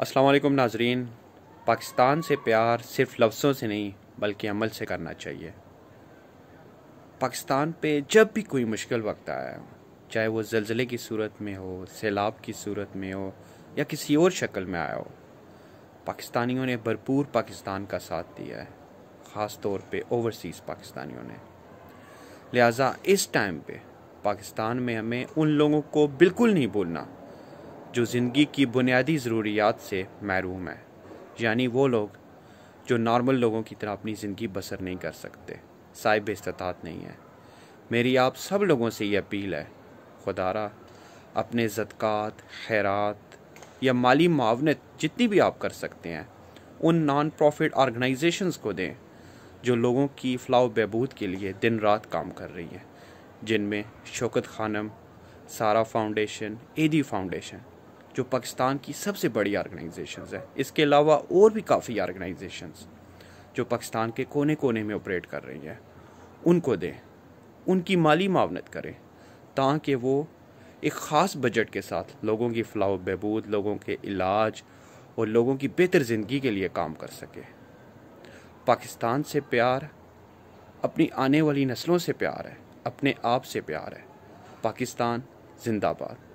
असलम नाजरीन पाकिस्तान से प्यार सिर्फ लफ्ज़ों से नहीं बल्कि अमल से करना चाहिए पाकिस्तान पे जब भी कोई मुश्किल वक्त आया चाहे वो जलज़ले की सूरत में हो सैलाब की सूरत में हो या किसी और शक्ल में आया हो पाकिस्तानियों ने भरपूर पाकिस्तान का साथ दिया है ख़ास तौर पे ओवरसीज़ पाकिस्तानियों ने लिहाजा इस टाइम पे पाकिस्तान में हमें उन लोगों को बिल्कुल नहीं भूलना जो ज़िंदगी की बुनियादी ज़रूरियात से महरूम है यानी वो लोग जो नॉर्मल लोगों की तरह अपनी ज़िंदगी बसर नहीं कर सकते साहिब इस्तात नहीं है मेरी आप सब लोगों से ये अपील है खुदारा अपने जदक़ात खैरत या माली मावनत जितनी भी आप कर सकते हैं उन नॉन प्रॉफिट ऑर्गेनाइजेशंस को दें जो लोगों की फलाह बहबूद के लिए दिन रात काम कर रही हैं जिनमें शौकत खानम सारा फाउंडेशन एदी फाउंडेशन जो पाकिस्तान की सबसे बड़ी आर्गनाइजेशन है इसके अलावा और भी काफ़ी आर्गनाइजेशन जो पाकिस्तान के कोने कोने में ऑपरेट कर रही हैं उनको दें उनकी माली मावनत करें ताकि वो एक ख़ास बजट के साथ लोगों की फलाह बहबूद लोगों के इलाज और लोगों की बेहतर ज़िंदगी के लिए काम कर सके पाकिस्तान से प्यार अपनी आने वाली नस्लों से प्यार है अपने आप से प्यार है पाकिस्तान जिंदाबाद